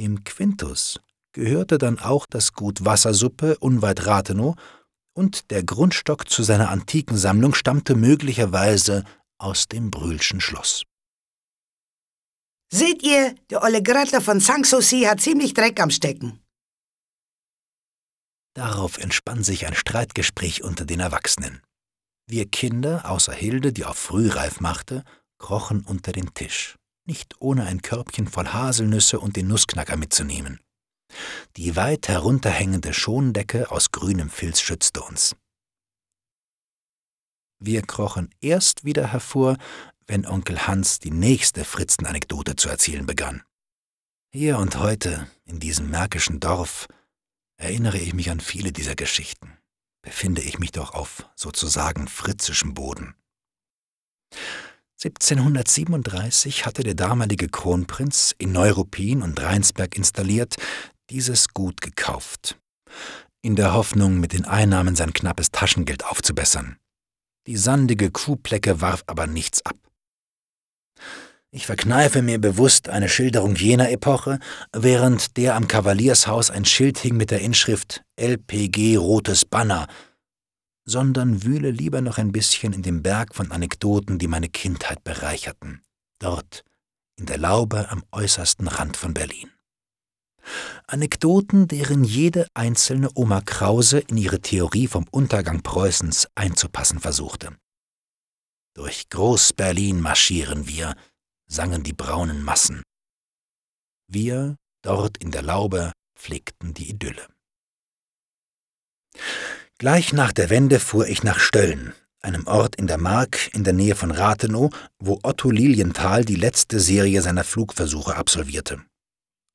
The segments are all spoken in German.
Dem Quintus gehörte dann auch das Gut Wassersuppe unweit Rathenow und der Grundstock zu seiner antiken Sammlung stammte möglicherweise aus dem Brühlschen Schloss. Seht ihr, der Olle Grattler von Sanssouci hat ziemlich Dreck am Stecken. Darauf entspann sich ein Streitgespräch unter den Erwachsenen. Wir Kinder, außer Hilde, die auf frühreif machte, krochen unter den Tisch nicht ohne ein Körbchen voll Haselnüsse und den Nussknacker mitzunehmen. Die weit herunterhängende Schondecke aus grünem Filz schützte uns. Wir krochen erst wieder hervor, wenn Onkel Hans die nächste Fritzenanekdote zu erzählen begann. Hier und heute, in diesem märkischen Dorf, erinnere ich mich an viele dieser Geschichten. Befinde ich mich doch auf sozusagen fritzischem Boden. 1737 hatte der damalige Kronprinz in Neuruppin und Rheinsberg installiert, dieses Gut gekauft, in der Hoffnung, mit den Einnahmen sein knappes Taschengeld aufzubessern. Die sandige Kuhplecke warf aber nichts ab. Ich verkneife mir bewusst eine Schilderung jener Epoche, während der am Kavaliershaus ein Schild hing mit der Inschrift LPG Rotes Banner, sondern wühle lieber noch ein bisschen in dem Berg von Anekdoten, die meine Kindheit bereicherten, dort, in der Laube am äußersten Rand von Berlin. Anekdoten, deren jede einzelne Oma Krause in ihre Theorie vom Untergang Preußens einzupassen versuchte. Durch Groß-Berlin marschieren wir, sangen die braunen Massen. Wir, dort in der Laube, pflegten die Idylle. Gleich nach der Wende fuhr ich nach Stölln, einem Ort in der Mark in der Nähe von Rathenow, wo Otto Lilienthal die letzte Serie seiner Flugversuche absolvierte.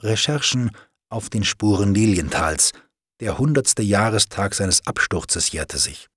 Recherchen auf den Spuren Lilienthals. Der hundertste Jahrestag seines Absturzes jährte sich.